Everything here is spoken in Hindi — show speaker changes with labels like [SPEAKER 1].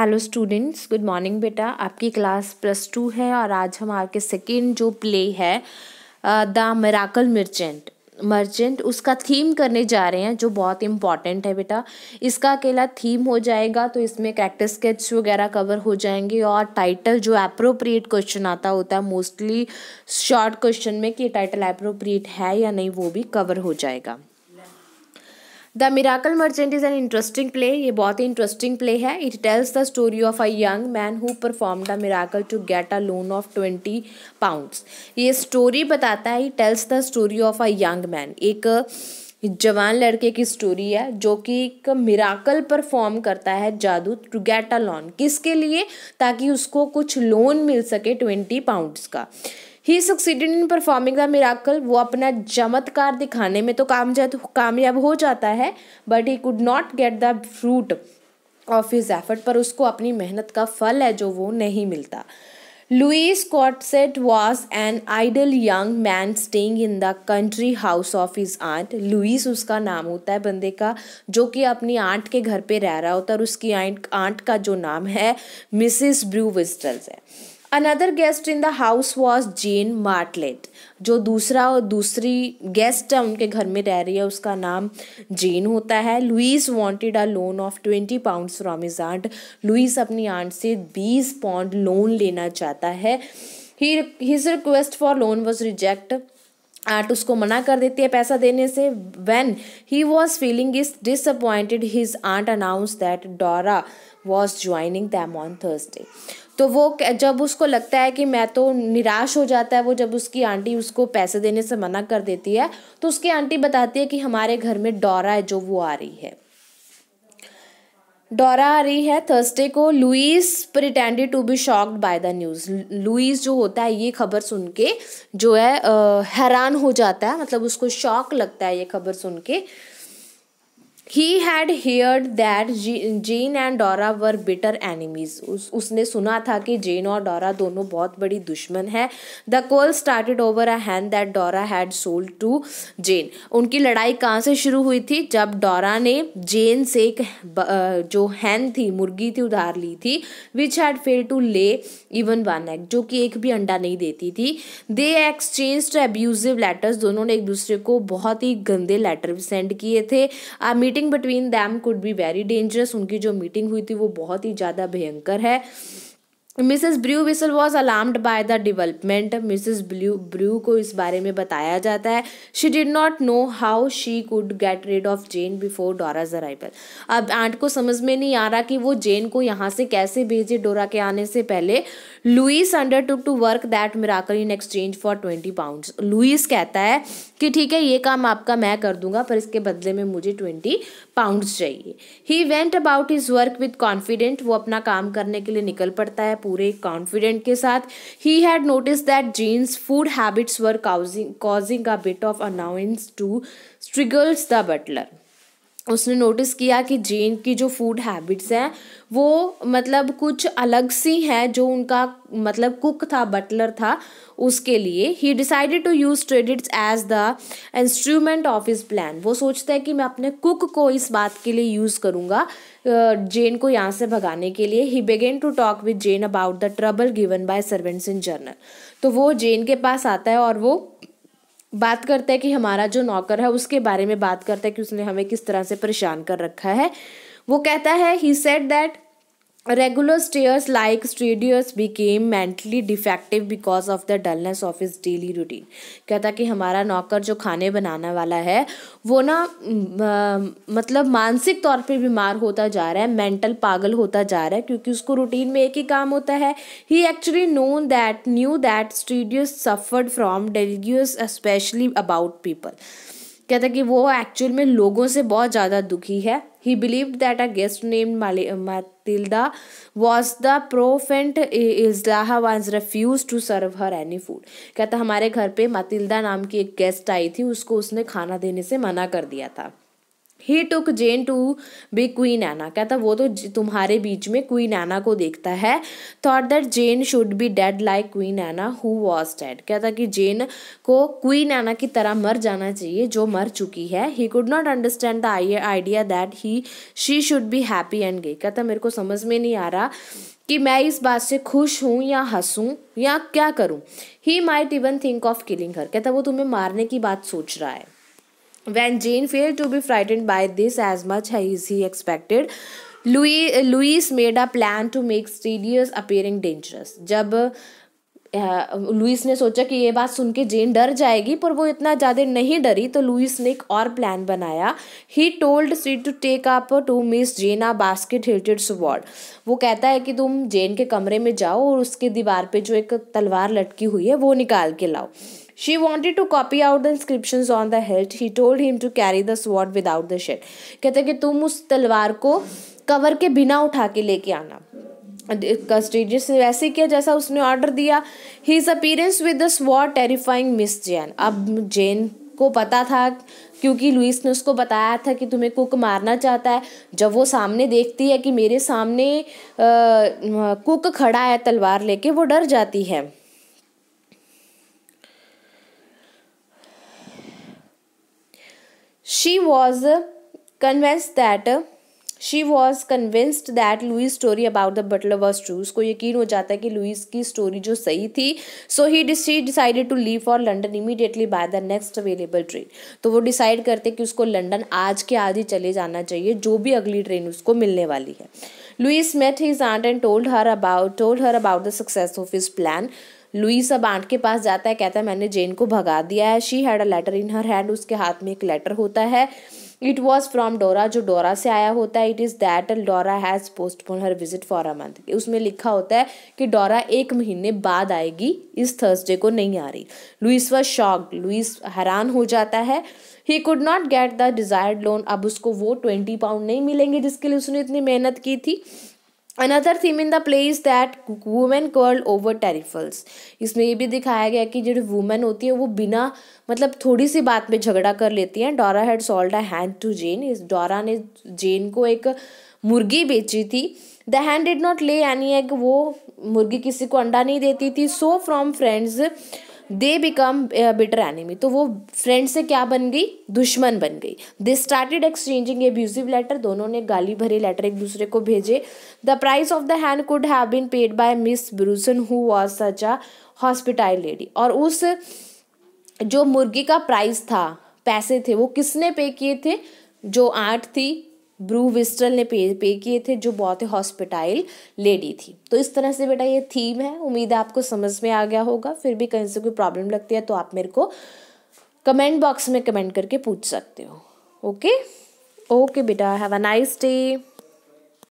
[SPEAKER 1] हेलो स्टूडेंट्स गुड मॉर्निंग बेटा आपकी क्लास प्लस टू है और आज हम आपके सेकेंड जो प्ले है द मेराकल मर्चेंट मर्चेंट उसका थीम करने जा रहे हैं जो बहुत इम्पॉर्टेंट है बेटा इसका अकेला थीम हो जाएगा तो इसमें कैरेक्टर स्केच वगैरह कवर हो जाएंगे और टाइटल जो अप्रोप्रिएट क्वेश्चन आता होता है मोस्टली शॉर्ट क्वेश्चन में कि टाइटल अप्रोप्रिएट है या नहीं वो भी कवर हो जाएगा the miracle merchant is an interesting play ये बहुत ही इंटरेस्टिंग प्ले है it tells the story of a young man who perform the miracle to get a loan of twenty pounds ये स्टोरी बताता है it tells the story of a young man एक uh, जवान लड़के की स्टोरी है जो कि एक मिराकल परफॉर्म करता है जादू टू गेट अ लोन किसके लिए ताकि उसको कुछ लोन मिल सके ट्वेंटी पाउंड्स का he succeeded in performing the miracle वो अपना चमत्कार दिखाने में तो कामजात कामयाब हो जाता है but he could not get the fruit of his effort पर उसको अपनी मेहनत का फल है जो वो नहीं मिलता Louis Cotsett was an idle young man staying in the country house of his aunt Louis उसका नाम होता है बंदे का जो कि अपनी आंट के घर पे रह रहा होता है और उसकी आंट आंट का जो नाम है मिसिस ब्रू विस्टल्स है another guest in the house was Jane Martlet जो दूसरा और दूसरी गेस्ट है उनके घर में रह रही है उसका नाम जेन होता है Louis wanted a loan of twenty pound from his aunt Louis अपनी आंट से बीस पाउंड लोन लेना चाहता है he his request for loan was reject आर्ट उसको मना कर देती है पैसा देने से when he was feeling is disappointed his aunt announce that Dora was joining them on Thursday तो वो जब उसको लगता है कि मैं तो निराश हो जाता है वो जब उसकी आंटी उसको पैसे देने से मना कर देती है तो उसकी आंटी बताती है कि हमारे घर में डोरा है जो वो आ रही है डोरा आ रही है थर्सडे को Louis pretended to be shocked by the news Louis जो होता है ये खबर सुन के जो है हैरान हो जाता है मतलब उसको शॉक लगता है ये खबर सुन के ही had heard that Jane and Dora were bitter enemies. उस, उसने सुना था कि जेन और डोरा दोनों बहुत बड़ी दुश्मन है the quarrel started over a hen that Dora had sold to Jane उनकी लड़ाई कहाँ से शुरू हुई थी जब डोरा ने जेन से एक जो हैंड थी मुर्गी थी उधार ली थी which had failed to lay even one egg जो कि एक भी अंडा नहीं देती थी दे एक्सचेंज एब्यूजिव लेटर्स दोनों ने एक दूसरे को बहुत ही गंदे लेटर सेंड किए थे a meeting meeting between them could be very dangerous उनकी जो मीटिंग हुई थी वो बहुत ही ज़्यादा भयंकर है Mrs Brewistle was alarmed by the development Mrs blue Brew को इस बारे में बताया जाता है she did not know how she could get rid of Jane before Dora's arrival अब आंट को समझ में नहीं आ रहा कि वो जेन को यहाँ से कैसे भेजे डोरा के आने से पहले Louis undertook to work that miracle in exchange for twenty pound Louis कहता है कि ठीक है ये काम आपका मैं कर दूंगा पर इसके बदले में मुझे ट्वेंटी पाउंड चाहिए he went about his work with confident वो अपना काम करने के लिए निकल पड़ता है पूरे कॉन्फिडेंट के साथ he had notice that Jane's food habits were causing causing a bit of annoyance to Sturgis the butler उसने नोटिस किया कि जेन की जो फूड हैबिट्स हैं वो मतलब कुछ अलग सी हैं जो उनका मतलब कुक था बटलर था उसके लिए ही डिसाइडेड टू यूज़ ट्रेडिट्स as the instrument of his plan वो सोचता है कि मैं अपने कुक को इस बात के लिए यूज़ करूँगा जेन को यहाँ से भगाने के लिए he began to talk with Jane about the trouble given by servants in general तो वो जेन के पास आता है और वो बात करते हैं कि हमारा जो नौकर है उसके बारे में बात करता है कि उसने हमें किस तरह से परेशान कर रखा है वो कहता है he said that Regular stairs like Sturgis became mentally defective because of the dullness of his daily routine. कहता कि हमारा नौकर जो खाने बनाने वाला है वो ना मतलब मानसिक तौर पे बीमार होता जा रहा है मेंटल पागल होता जा रहा है क्योंकि उसको रूटीन में एक ही काम होता है he actually known that knew that Sturgis suffered from delusions especially about people कहता कि वो एक्चुअल में लोगों से बहुत ज़्यादा दुखी है he believe that a guest name Matilda was the prophet इजलाह was refuse to serve her any food कहता हमारे घर पे मातिल्दा नाम की एक गेस्ट आई थी उसको उसने खाना देने से मना कर दिया था he took Jane to be Queen Anne कहता वो तो तुम्हारे बीच में क्वीन एना को देखता है thought that Jane should be dead like Queen Anne who was dead कहता कि जेन को क्वीन एना की तरह मर जाना चाहिए जो मर चुकी है he could not understand the I idea that he she should be happy and gay कहता मेरे को समझ में नहीं आ रहा कि मैं इस बात से खुश हूँ या हंसूँ या क्या करूँ he might even think of killing her कहता वो तुम्हें मारने की बात सोच रहा है When Jane failed to be frightened by this as much as he expected, Louis Louis made a plan to make Sirius appearing dangerous. जब लुइस uh, ने सोचा कि ये बात सुन के जेन डर जाएगी पर वो इतना ज़्यादा नहीं डरी तो लुइस ने एक और प्लान बनाया he told she to take up to Miss Jane a basket hilted sword वो कहता है कि तुम जेन के कमरे में जाओ और उसके दीवार पे जो एक तलवार लटकी हुई है वो निकाल के लाओ She wanted to copy out the inscriptions on the hilt. He told him to carry the sword without the shield. कहते कि तुम उस तलवार को कवर के बिना उठा के लेके आना कस्टेजिस ने वैसे ही किया जैसा उसने ऑर्डर दिया his appearance with the sword terrifying Miss Jane अब जैन को पता था क्योंकि लुइस ने उसको बताया था कि तुम्हें कुक मारना चाहता है जब वो सामने देखती है कि मेरे सामने आ, कुक खड़ा है तलवार लेके वो डर जाती है she was convinced that she was convinced that Louis' story about the butler was true. उसको यकीन हो जाता है कि लुइस की स्टोरी जो सही थी so he she decided to leave for London immediately by the next available train तो वो डिसाइड करते कि उसको लंडन आज के आज ही चले जाना चाहिए जो भी अगली ट्रेन उसको मिलने वाली है Louis met his aunt and told her about told her about the success of his plan अब आंट के पास जाता है कहता है मैंने जेन को भगा दिया है she had a letter in her hand उसके हाथ में एक लेटर होता है इट वॉज फ्रॉम डोरा जो डोरा से आया होता है it is that Dora has postpone her visit for a month उसमें लिखा होता है कि डोरा एक महीने बाद आएगी इस थर्सडे को नहीं आ रही लुइस वॉज शॉक लुइस हैरान हो जाता है he could not get the desired loan अब उसको वो ट्वेंटी पाउंड नहीं मिलेंगे जिसके लिए उसने इतनी मेहनत की थी another theme in the play is that women quarrel over trifles इसमें ये भी दिखाया गया कि जो वुमेन होती है वो बिना मतलब थोड़ी सी बात में झगड़ा कर लेती हैं Dora had sold a hen to Jane इस डोरा ने जेन को एक मुर्गी बेची थी the hen did not lay any egg वो मुर्गी किसी को अंडा नहीं देती थी so from friends they become bitter enemy तो वो फ्रेंड से क्या बन गई दुश्मन बन गई they started exchanging abusive letter दोनों ने गाली भरे लेटर एक दूसरे को भेजे the price of the hen could have been paid by Miss Bruson who was such a hostile lady और उस जो मुर्गी का प्राइस था पैसे थे वो किसने पे किए थे जो आठ थी ब्रू विस्टल ने पे पे किए थे जो बहुत ही हॉस्पिटाइल लेडी थी तो इस तरह से बेटा ये थीम है उम्मीद है आपको समझ में आ गया होगा फिर भी कहीं से कोई प्रॉब्लम लगती है तो आप मेरे को कमेंट बॉक्स में कमेंट करके पूछ सकते हो ओके ओके बेटा हैव अ नाइस डे